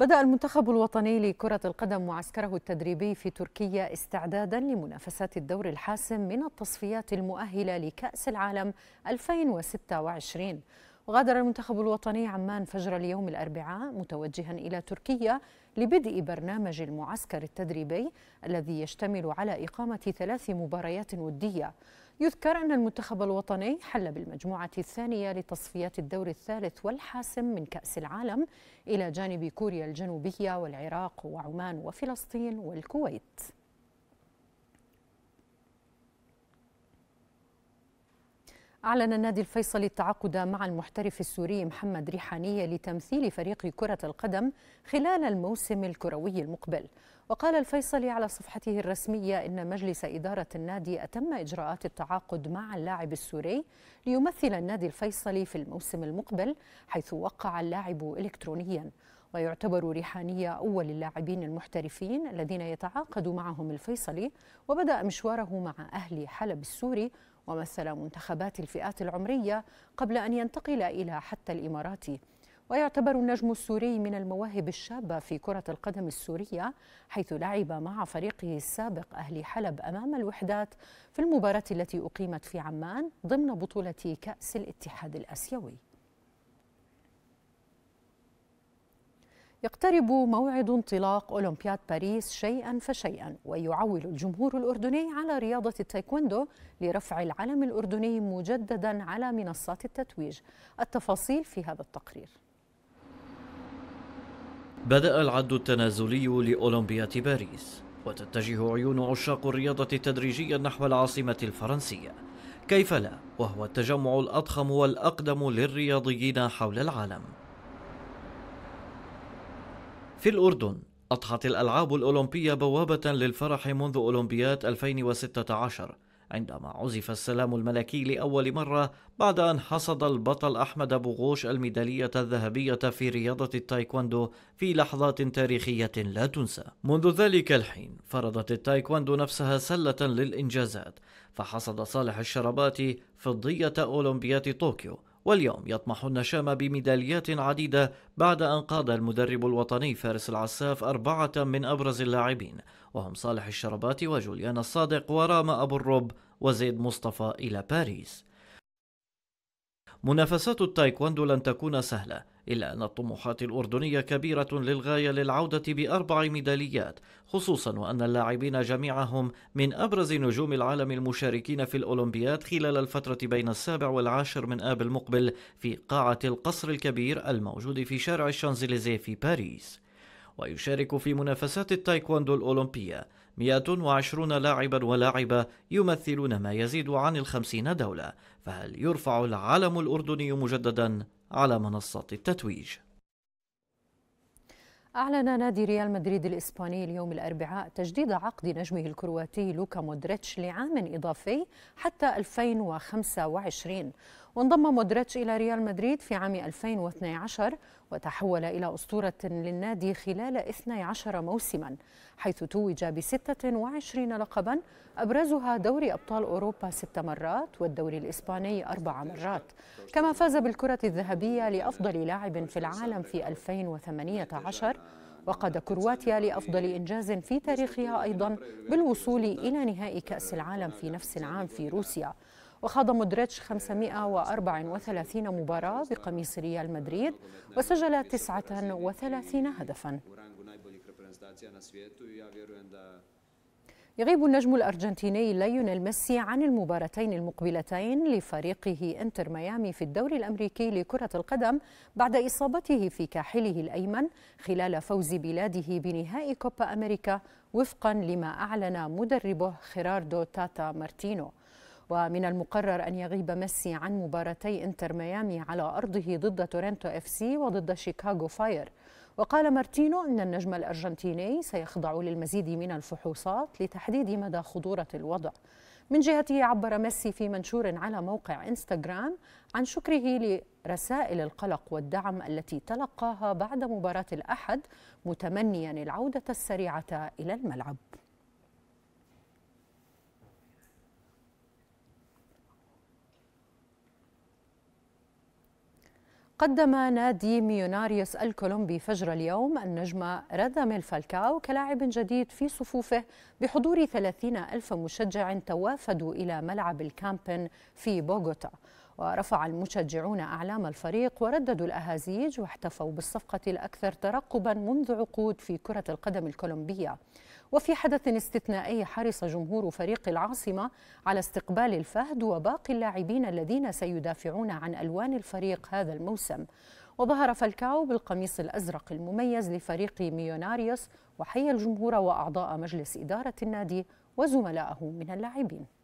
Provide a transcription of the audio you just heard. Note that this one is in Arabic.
بدأ المنتخب الوطني لكرة القدم معسكره التدريبي في تركيا استعدادا لمنافسات الدور الحاسم من التصفيات المؤهلة لكأس العالم 2026 غادر المنتخب الوطني عمان فجر اليوم الأربعاء متوجها إلى تركيا لبدء برنامج المعسكر التدريبي الذي يشتمل على إقامة ثلاث مباريات ودية يذكر أن المنتخب الوطني حل بالمجموعة الثانية لتصفيات الدور الثالث والحاسم من كأس العالم إلى جانب كوريا الجنوبية والعراق وعمان وفلسطين والكويت أعلن النادي الفيصلي التعاقد مع المحترف السوري محمد ريحاني لتمثيل فريق كرة القدم خلال الموسم الكروي المقبل وقال الفيصلي على صفحته الرسمية إن مجلس إدارة النادي أتم إجراءات التعاقد مع اللاعب السوري ليمثل النادي الفيصلي في الموسم المقبل حيث وقع اللاعب إلكترونيا ويعتبر ريحانية أول اللاعبين المحترفين الذين يتعاقد معهم الفيصلي وبدأ مشواره مع أهل حلب السوري ومثل منتخبات الفئات العمرية قبل أن ينتقل إلى حتى الإمارات ويعتبر النجم السوري من المواهب الشابة في كرة القدم السورية حيث لعب مع فريقه السابق أهلي حلب أمام الوحدات في المباراة التي أقيمت في عمان ضمن بطولة كأس الاتحاد الآسيوي يقترب موعد انطلاق أولمبياد باريس شيئا فشيئا ويعول الجمهور الأردني على رياضة التايكوندو لرفع العلم الأردني مجددا على منصات التتويج التفاصيل في هذا التقرير بدأ العد التنازلي لأولمبياد باريس وتتجه عيون عشاق الرياضة تدريجيا نحو العاصمة الفرنسية كيف لا وهو التجمع الأضخم والأقدم للرياضيين حول العالم في الأردن أضحت الألعاب الأولمبية بوابة للفرح منذ أولمبياد 2016 عندما عزف السلام الملكي لأول مرة بعد أن حصد البطل أحمد أبو غوش الميدالية الذهبية في رياضة التايكواندو في لحظات تاريخية لا تنسى منذ ذلك الحين فرضت التايكواندو نفسها سلة للإنجازات فحصد صالح الشرباتي فضية أولمبياد طوكيو واليوم يطمح النشام بميداليات عديدة بعد أن قاد المدرب الوطني فارس العساف أربعة من أبرز اللاعبين وهم صالح الشربات وجوليان الصادق ورام أبو الرب وزيد مصطفى إلى باريس منافسات التايكوندو لن تكون سهلة إلا أن الطموحات الأردنية كبيرة للغاية للعودة بأربع ميداليات خصوصا وأن اللاعبين جميعهم من أبرز نجوم العالم المشاركين في الأولمبياد خلال الفترة بين السابع والعاشر من آب المقبل في قاعة القصر الكبير الموجود في شارع الشانزليزيه في باريس ويشارك في منافسات التايكواندو الأولمبية 120 لاعبا ولاعبة يمثلون ما يزيد عن الخمسين دولة فهل يرفع العلم الأردني مجددا على منصات التتويج أعلن نادي ريال مدريد الإسباني اليوم الأربعاء تجديد عقد نجمه الكرواتي لوكا مودريتش لعام إضافي حتى 2025 وانضم مودريتش إلى ريال مدريد في عام 2012 وتحول إلى أسطورة للنادي خلال 12 موسما حيث توج ب 26 لقبا أبرزها دوري أبطال أوروبا ست مرات والدوري الإسباني أربع مرات كما فاز بالكرة الذهبية لأفضل لاعب في العالم في 2018 وقاد كرواتيا لأفضل إنجاز في تاريخها أيضا بالوصول إلى نهائي كأس العالم في نفس العام في روسيا وخاض مودريتش 534 مباراة بقميص ريال مدريد وسجل 39 هدفاً يغيب النجم الأرجنتيني ليونيل ميسي عن المباراتين المقبلتين لفريقه انتر ميامي في الدوري الأمريكي لكرة القدم بعد إصابته في كاحله الأيمن خلال فوز بلاده بنهائي كوبا أمريكا وفقا لما أعلن مدربه خيراردو تاتا مارتينو ومن المقرر أن يغيب ميسي عن مباراتي إنتر ميامي على أرضه ضد تورنتو اف سي وضد شيكاغو فاير وقال مارتينو أن النجم الأرجنتيني سيخضع للمزيد من الفحوصات لتحديد مدى خطورة الوضع من جهته عبر ميسي في منشور على موقع انستغرام عن شكره لرسائل القلق والدعم التي تلقاها بعد مباراة الأحد متمنيا العودة السريعة إلى الملعب قدم نادي ميوناريوس الكولومبي فجر اليوم النجم راداميل فالكاو كلاعب جديد في صفوفه بحضور 30 ألف مشجع توافدوا إلى ملعب الكامبن في بوغوتا ورفع المشجعون أعلام الفريق ورددوا الأهازيج واحتفوا بالصفقة الأكثر ترقبا منذ عقود في كرة القدم الكولومبية وفي حدث استثنائي حرص جمهور فريق العاصمة على استقبال الفهد وباقي اللاعبين الذين سيدافعون عن ألوان الفريق هذا الموسم وظهر فالكاو بالقميص الأزرق المميز لفريق ميوناريوس وحيا الجمهور وأعضاء مجلس إدارة النادي وزملائه من اللاعبين